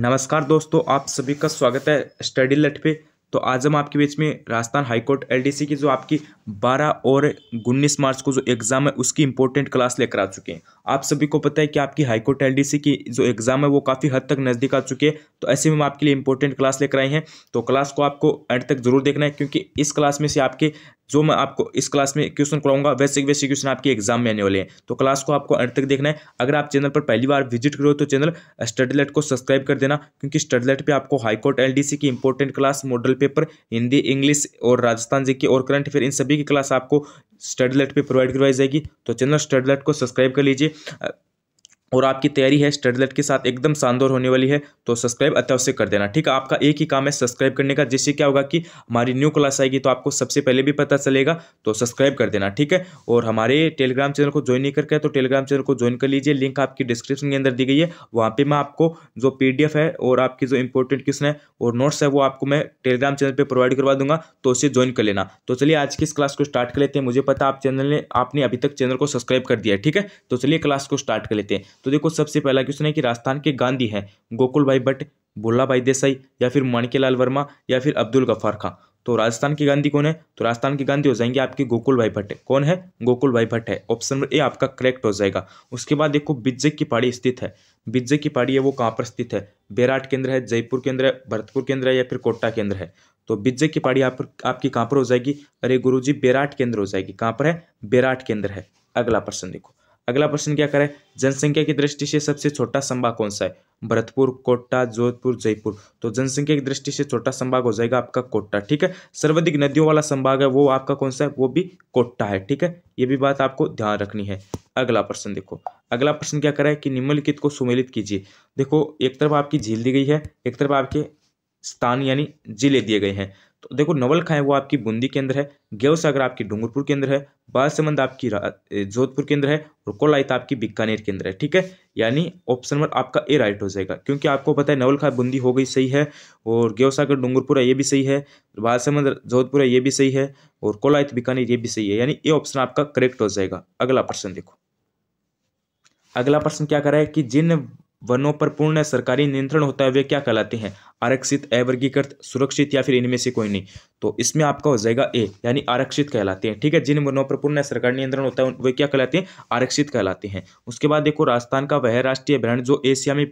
नमस्कार दोस्तों आप सभी का स्वागत है स्टडी लेट पे तो आज हम आपके बीच में राजस्थान हाईकोर्ट एलडीसी की जो आपकी 12 और 19 मार्च को जो एग्ज़ाम है उसकी इम्पोर्टेंट क्लास लेकर आ चुके हैं आप सभी को पता है कि आपकी हाईकोर्ट एलडीसी की जो एग्ज़ाम है वो काफ़ी हद तक नज़दीक आ चुकी है तो ऐसे में हम आपके लिए इम्पोर्टेंट क्लास लेकर आए हैं तो क्लास को आपको एंड तक जरूर देखना है क्योंकि इस क्लास में से आपके जो मैं आपको इस क्लास में क्वेश्चन कराऊंगा वैसे वैसे क्वेश्चन आपके एग्जाम में आने वाले हैं तो क्लास को आपको अंत तक देखना है अगर आप चैनल पर पहली बार विजिट करो तो चैनल स्टडीलेट को सब्सक्राइब कर देना क्योंकि स्टडीलेट पर आपको हाईकोर्ट एल डी सी की important class model paper Hindi English और राजस्थान जी की और करंट अफेयर इन सभी की क्लास आपको स्टडीलेट पर प्रोवाइड करवाई जाएगी तो चैनल स्टडीलेट को सब्सक्राइब कर लीजिए और आपकी तैयारी है स्टडलेट के साथ एकदम शानदार होने वाली है तो सब्सक्राइब अत्यावश्यक कर देना ठीक है आपका एक ही काम है सब्सक्राइब करने का जिससे क्या होगा कि हमारी न्यू क्लास आएगी तो आपको सबसे पहले भी पता चलेगा तो सब्सक्राइब कर देना ठीक है और हमारे टेलीग्राम चैनल को ज्वाइन नहीं करके तो टेलीग्राम चैनल को ज्वाइन कर लीजिए लिंक आपकी डिस्क्रिप्शन के अंदर दी गई है वहाँ पर मैं आपको जो पी है और आपकी जो इंपॉर्टेंट क्वेश्चन है और नोट्स है वो आपको मैं टेलीग्राम चैनल पर प्रोवाइड करवा दूंगा तो उसे ज्वाइन कर लेना तो चलिए आज की इस क्लास को स्टार्ट कर लेते हैं मुझे पता आप चैनल ने आपने अभी तक चैनल को सब्सक्राइब कर दिया ठीक है तो चलिए क्लास को स्टार्ट कर लेते हैं तो देखो सबसे पहला क्वेश्चन है कि राजस्थान के गांधी हैं गोकुल भाई भट्ट भोला भाई देसाई या फिर माणकेलाल वर्मा या फिर अब्दुल गफ्फार खां तो राजस्थान के गांधी कौन है तो राजस्थान के गांधी हो जाएंगे आपके गोकुल भाई भट्ट कौन है गोकुल भाई भट्ट है ऑप्शन नंबर ए आपका करेक्ट हो जाएगा उसके बाद देखो बिज्जक की पहाड़ी स्थित है बिज्जक की पहाड़ी है वो कहाँ पर स्थित है बेराट केंद्र है जयपुर केंद्र है भरतपुर केंद्र है या फिर कोटा केंद्र है तो बिज्जक की पहाड़ी आप, आपकी कहाँ पर हो जाएगी अरे गुरु जी बेराट केंद्र हो जाएगी कहाँ पर है बेराट केंद्र है अगला प्रश्न देखो अगला प्रश्न क्या करें जनसंख्या की दृष्टि से सबसे छोटा संभाग कौन सा है भरतपुर कोटा जोधपुर जयपुर तो जनसंख्या की दृष्टि से छोटा संभाग हो जाएगा आपका कोटा ठीक है सर्वाधिक नदियों वाला संभाग है वो आपका कौन सा है वो भी कोटा है ठीक है ये भी बात आपको ध्यान रखनी है अगला प्रश्न देखो अगला प्रश्न क्या करा है कि निम्नलिखित को सुमेलित कीजिए देखो एक तरफ आपकी झील दी गई है एक तरफ आपके स्थान यानी जिले दिए गए हैं तो देखो नवल खाएँ वो आपकी बूंदी केंद्र है गेव सागर आपकी डूंगरपुर केंद्र है बालसमंद आपकी जोधपुर केंद्र है और कोलाइत आपकी बीकानेर केंद्र है ठीक है यानी ऑप्शन नंबर आपका ए राइट हो जाएगा क्योंकि आपको पता है नवल खाए बूंदी हो गई सही है और गेव सागर डूंगरपुर है ये भी सही है बालसमंद जोधपुर है ये भी सही है और कोलायत बीकानेर ये भी सही है यानी ए ऑप्शन आपका करेक्ट हो जाएगा अगला प्रश्न देखो अगला प्रश्न क्या करा है कि जिन वनों पर पूर्ण सरकारी नियंत्रण होता है वे क्या कहलाते हैं आरक्षित अवर्गीकृत सुरक्षित या फिर इनमें से कोई नहीं तो इसमें आपका हो जाएगा ए यानी आरक्षित कहलाते हैं ठीक है जिन वनों पर पूर्ण सरकारी नियंत्रण होता है वे क्या कहलाते हैं आरक्षित कहलाते हैं उसके बाद देखो राजस्थान का वह राष्ट्रीय अभ्यारण्य जो एशिया में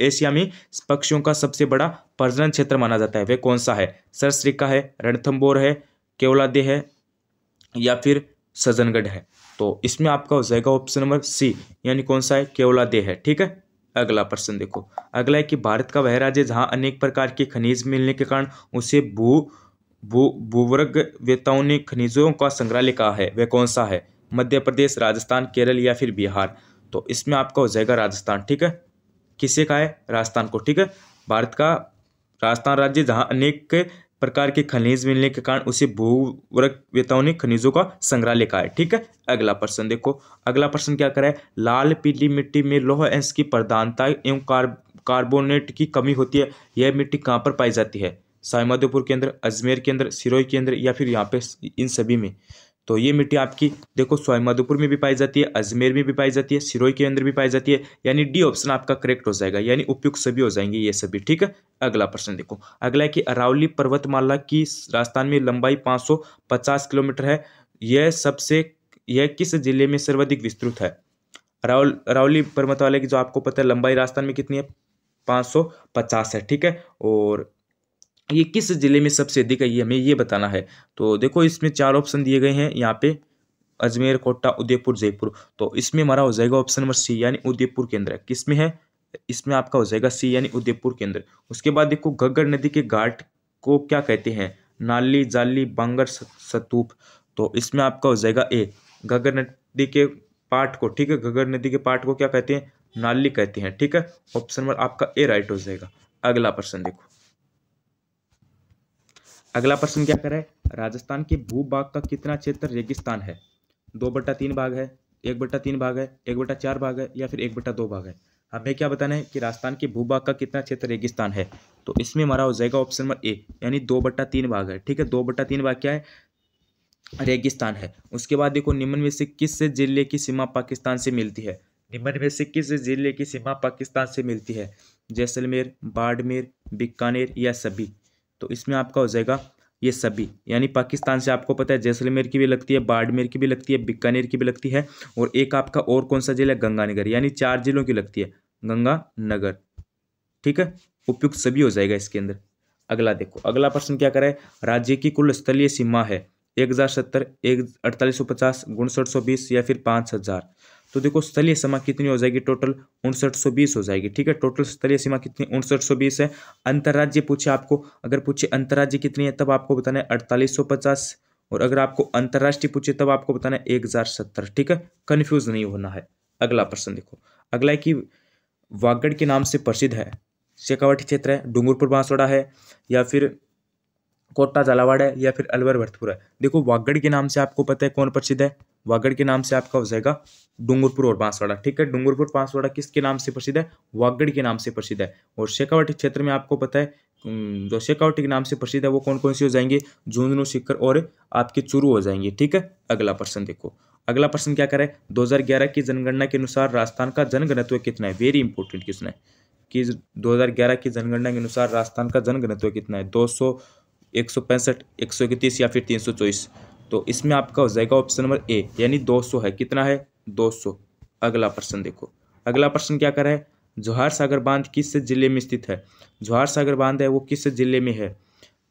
एशिया में पक्षियों का सबसे बड़ा प्रजनन क्षेत्र माना जाता है वह कौन सा है सरसरिका है रणथम्बोर है केवलादे है या फिर सजनगढ़ है तो इसमें आपका हो जाएगा ऑप्शन नंबर सी यानी कौन सा है केवलादे है ठीक है अगला प्रश्न देखो अगला है कि भारत का वह राज्य जहाँ अनेक प्रकार के खनिज मिलने के कारण उसे भू भू भूवर्ग वेताओं ने खनिजों का संग्रहालय कहा है वह कौन सा है मध्य प्रदेश राजस्थान केरल या फिर बिहार तो इसमें आपका हो जाएगा राजस्थान ठीक है किसे का है राजस्थान को ठीक है भारत का राजस्थान राज्य जहाँ अनेक प्रकार के खनिज मिलने के कारण उसे भूवर्गवेताओं ने खनिजों का संग्रहालय कहा है ठीक है अगला प्रश्न देखो अगला प्रश्न क्या करा है लाल पीली मिट्टी में लोह अंश की प्रधानता एवं कार, कार्बोनेट की कमी होती है यह मिट्टी कहाँ पर पाई जाती है सायमाधोपुर केंद्र अजमेर केंद्र सिरोही केंद्र या फिर यहाँ पे इन सभी में तो ये मिट्टी आपकी देखो सोयमधुपुर में भी पाई जाती है अजमेर में भी पाई जाती है सिरोई के अंदर भी पाई जाती है यानी डी ऑप्शन आपका करेक्ट हो जाएगा यानी उपयुक्त सभी हो जाएंगे ये सभी ठीक है अगला प्रश्न देखो अगला है कि अरावली पर्वतमाला की राजस्थान में लंबाई 550 किलोमीटर है यह सबसे यह किस जिले में सर्वाधिक विस्तृत है अरावल अरावली पर्वतमाला की जो आपको पता है लंबाई राजस्थान में कितनी है पाँच है ठीक है और ये किस ज़िले में सबसे अधिक है ये हमें ये बताना है तो देखो इसमें चार ऑप्शन दिए गए हैं यहाँ पे अजमेर कोटा उदयपुर जयपुर तो इसमें हमारा हो जाएगा ऑप्शन नंबर सी यानी उदयपुर केंद्र किस में है इसमें आपका हो जाएगा सी यानी उदयपुर केंद्र उसके बाद देखो गग्गड़ नदी के घाट को क्या कहते हैं नाली जाली बांगर सतूप तो इसमें आपका हो जाएगा ए गगर नदी के पार्ट को ठीक है गग्गड़ नदी के पार्ट को क्या कहते हैं नाली कहते हैं ठीक है ऑप्शन नंबर आपका ए राइट हो जाएगा अगला प्रश्न देखो अगला प्रश्न क्या करें राजस्थान के भू भाग का कितना क्षेत्र रेगिस्तान है दो बट्टा तीन भाग है एक बट्टा तीन भाग है एक बट्टा चार भाग है या फिर एक बट्टा दो भाग है हमें क्या बताना है कि राजस्थान के भू भाग का कितना क्षेत्र रेगिस्तान है तो इसमें हमारा हो जाएगा ऑप्शन नंबर ए यानी दो बट्टा तीन भाग है ठीक है दो बट्टा तीन भाग क्या है रेगिस्तान है उसके बाद देखो निम्न में से किस से जिले की सीमा पाकिस्तान से मिलती है निम्न में से किस जिले की सीमा पाकिस्तान से मिलती है जैसलमेर बाड़मेर बीकानेर या सभी तो इसमें आपका हो जाएगा ये सभी यानी पाकिस्तान से आपको पता है जैसलमेर की भी लगती है बाड़मेर की भी लगती है बीकानेर की भी लगती है और एक आपका और कौन सा जिला है गंगानगर यानी चार जिलों की लगती है गंगानगर ठीक है उपयुक्त सभी हो जाएगा इसके अंदर अगला देखो अगला प्रश्न क्या करा है राज्य की कुल स्थलीय सीमा है एक हज़ार सत्तर एक अड़तालीस सौ पचास उनसठ सौ बीस या फिर पाँच हज़ार तो देखो स्थलीय सीमा कितनी हो जाएगी टोटल उनसठ हो जाएगी ठीक है टोटल स्थलीय सीमा कितनी उनसठ है अंतर्राज्य पूछे आपको अगर पूछे अंतर्राज्य कितनी है तब आपको बताना है अड़तालीस और अगर आपको अंतर्राष्ट्रीय पूछे तब आपको बताना है एक ठीक है कन्फ्यूज नहीं होना है अगला प्रश्न देखो अगला है कि वागड़ के नाम से प्रसिद्ध है शेखावटी क्षेत्र है डूंगरपुर बांसवाड़ा है या फिर कोटा झालावाड़ है या फिर अलवर भरतपुर है देखो वागड़ के नाम से आपको पता है कौन प्रसिद्ध है वागड़ के नाम से आपका हो जाएगा डूंगरपुर और बांसवाड़ा ठीक है डूंगरपुर बांसवाड़ा किसके नाम से प्रसिद्ध है वागड़ के नाम से प्रसिद्ध है और शेखावटी क्षेत्र में आपको पता है जो शेखावटी के नाम से प्रसिद्ध है वो कौन कौन से हो जाएंगे झुंझुनू शिखर और आपके चुरू हो जाएंगे ठीक है अगला प्रश्न देखो अगला प्रश्न क्या करें 2011 की जनगणना के अनुसार राजस्थान का जनगणत्व कितना है वेरी इंपॉर्टेंट क्वेश्चन है कि 2011 की जनगणना के अनुसार राजस्थान का जनगणत्व कितना है दो एक सौ पैंसठ एक सौ इकतीस या फिर तीन सौ चौबीस तो इसमें आपका हो जाएगा ऑप्शन नंबर ए यानी दो सौ है कितना है दो सौ अगला प्रश्न देखो अगला प्रश्न क्या करा है सागर बांध किस जिले में स्थित है जोहार सागर बांध है वो किस जिले में है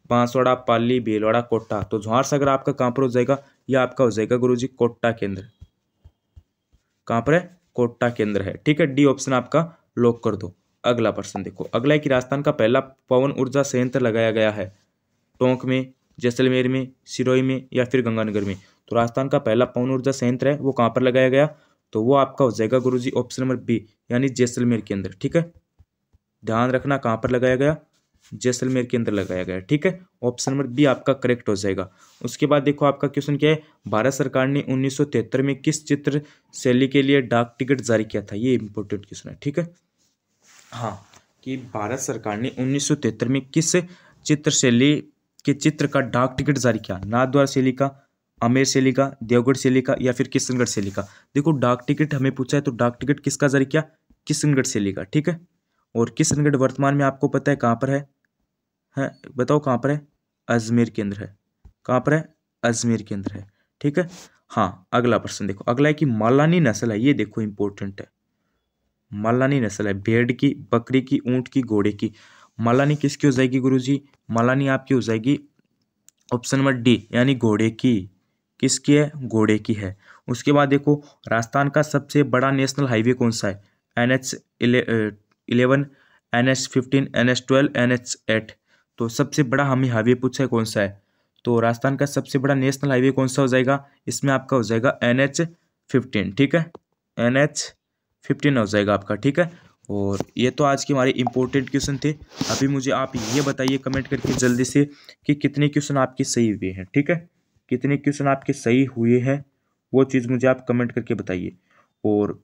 बांसवाड़ा पाली भीलवाड़ा कोटा तो जोहार सागर आपका कहाँ पर हो जाएगा यह आपका हो जाएगा गुरु जी कोटा केंद्र कहाँ पर है कोटा केंद्र है ठीक है डी ऑप्शन आपका लॉक कर दो अगला प्रश्न देखो अगला है कि राजस्थान का पहला पवन ऊर्जा संयंत्र लगाया गया है टोंक में जैसलमेर में सिरोई में या फिर गंगानगर में तो राजस्थान का पहला पवन ऊर्जा संयंत्र है वो कहाँ पर लगाया गया तो वो आपका हो जाएगा गुरु जी ऑप्शन नंबर बी यानी जैसलमेर के अंदर ठीक है ध्यान रखना कहाँ पर लगाया गया जैसलमेर के अंदर लगाया गया ठीक है ऑप्शन नंबर बी आपका करेक्ट हो जाएगा उसके बाद देखो आपका क्वेश्चन क्या है भारत सरकार ने 1973 में किस चित्र शैली के लिए डाक टिकट जारी किया था ये इंपॉर्टेंट क्वेश्चन है ठीक है हाँ कि भारत सरकार ने 1973 में किस चित्रशैली के चित्र का डाक टिकट जारी किया नाथद्वार से का अमेर शैली का देवगढ़ से का या फिर किशनगढ़ से का देखो डाक टिकट हमें पूछा है तो डाक टिकट किसका जारी किया किशनगढ़ शैली का ठीक है और किशनगढ़ वर्तमान में आपको पता है कहाँ पर है है बताओ कहाँ पर है अजमेर केंद्र है कहाँ पर है अजमेर केंद्र है ठीक है हाँ अगला प्रश्न देखो अगला है कि मालानी नस्ल है ये देखो इंपॉर्टेंट है मालानी नस्ल है भेड़ की बकरी की ऊँट की घोड़े की मलानी किसकी हो जाएगी गुरुजी मलानी आपकी हो जाएगी ऑप्शन नंबर डी यानी घोड़े की किसकी है घोड़े की है उसके बाद देखो राजस्थान का सबसे बड़ा नेशनल हाईवे कौन सा है N H eleven N H fifteen N H twelve N H eight तो सबसे बड़ा हमें हाईवे पूछा है कौन सा है तो राजस्थान का सबसे बड़ा नेशनल हाईवे कौन सा हो जाएगा इसमें आपका हो जाएगा एन एच फिफ्टीन ठीक है एन एच फिफ्टीन हो जाएगा आपका ठीक है और ये तो आज के हमारे इम्पोर्टेंट क्वेश्चन थे अभी मुझे आप ये बताइए कमेंट करके जल्दी से कि कितने क्वेश्चन आपके सही हुए हैं ठीक है कितने क्वेश्चन आपके सही हुए हैं वो चीज़ मुझे आप कमेंट करके बताइए और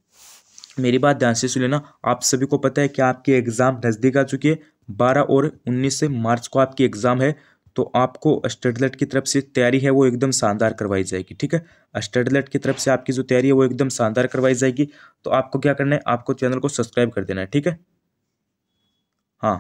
मेरी बात ध्यान से सुन लेना आप सभी को पता है कि आपके एग्ज़ाम नज़दीक आ चुकी है बारह और उन्नीस से मार्च को आपकी एग्ज़ाम है तो आपको स्टडलेट की तरफ से तैयारी है वो एकदम शानदार करवाई जाएगी ठीक है स्टडलेट की तरफ से आपकी जो तैयारी है वो एकदम शानदार करवाई जाएगी तो आपको क्या करना है आपको चैनल को सब्सक्राइब कर देना है ठीक है हाँ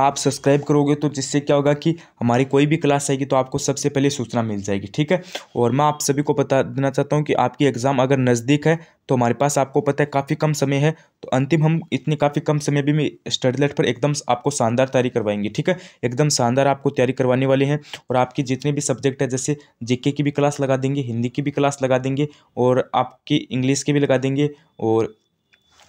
आप सब्सक्राइब करोगे तो जिससे क्या होगा कि हमारी कोई भी क्लास आएगी तो आपको सबसे पहले सूचना मिल जाएगी ठीक है और मैं आप सभी को बता देना चाहता हूँ कि आपकी एग्ज़ाम अगर नज़दीक है तो हमारे पास आपको पता है काफ़ी कम समय है तो अंतिम हम इतने काफ़ी कम समय भी में स्टडीलेट पर एकदम आपको शानदार तैयारी करवाएंगे ठीक है एकदम शानदार आपको तैयारी करवाने वाले हैं और आपके जितने भी सब्जेक्ट है जैसे जीके की भी क्लास लगा देंगे हिंदी की भी क्लास लगा देंगे और आपकी इंग्लिश की भी लगा देंगे और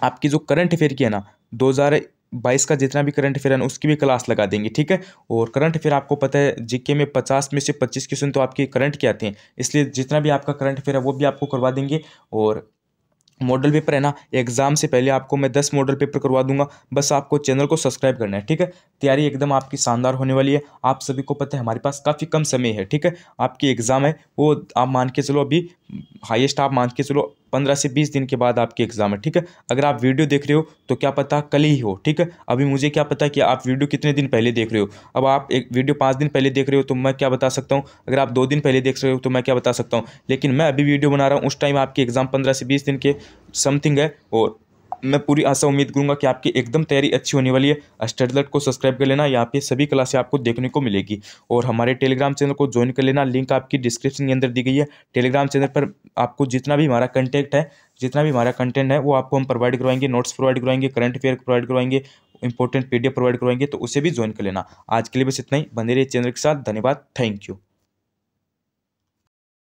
आपकी जो करंट अफेयर की है ना दो हज़ार बाईस का जितना भी करंट अफेयर है उसकी भी क्लास लगा देंगे ठीक है और करंट अफेयर आपको पता है जीके में पचास में से पच्चीस क्वेश्चन तो आपके करंट के आते हैं इसलिए जितना भी आपका करंट अफेयर है वो भी आपको करवा देंगे और मॉडल पेपर है ना एग्जाम से पहले आपको मैं दस मॉडल पेपर करवा दूंगा बस आपको चैनल को सब्सक्राइब करना है ठीक है तैयारी एकदम आपकी शानदार होने वाली है आप सभी को पता है हमारे पास काफ़ी कम समय है ठीक है आपकी एग्ज़ाम है वो आप मान के चलो अभी हाईएस्ट आप मान के चलो पंद्रह से बीस दिन के बाद आपके एग्ज़ाम है ठीक है अगर आप वीडियो देख रहे हो तो क्या पता कल ही हो ठीक है अभी मुझे क्या पता कि आप वीडियो कितने दिन पहले देख रहे हो अब आप एक वीडियो पाँच दिन पहले देख रहे हो तो मैं क्या बता सकता हूँ अगर आप दो दिन पहले देख रहे हो तो मैं क्या बता सकता हूँ लेकिन मैं अभी वीडियो बना रहा हूँ उस टाइम आपके एग्ज़ाम पंद्रह से बीस दिन के समथिंग है और मैं पूरी आशा उम्मीद करूँगा कि आपकी एकदम तैयारी अच्छी होने वाली है स्टडी अलर्ट को सब्सक्राइब कर लेना यहाँ पे सभी क्लासें आपको देखने को मिलेगी और हमारे टेलीग्राम चैनल को ज्वाइन कर लेना लिंक आपकी डिस्क्रिप्शन के अंदर दी गई है टेलीग्राम चैनल पर आपको जितना भी हमारा कंटेंट है जितना भी हमारा कंटेंट है वो आपको हम प्रोवाइड करवाएंगे नोट्स प्रोवाइड करवाएंगे करंट अफेयर प्रोवाइड करवाएंगे इंपॉर्टेंट पी प्रोवाइड करवाएंगे तो उसे भी ज्वाइन कर लेना आज के लिए बस इतना ही बने रहिए चैनल के साथ धन्यवाद थैंक यू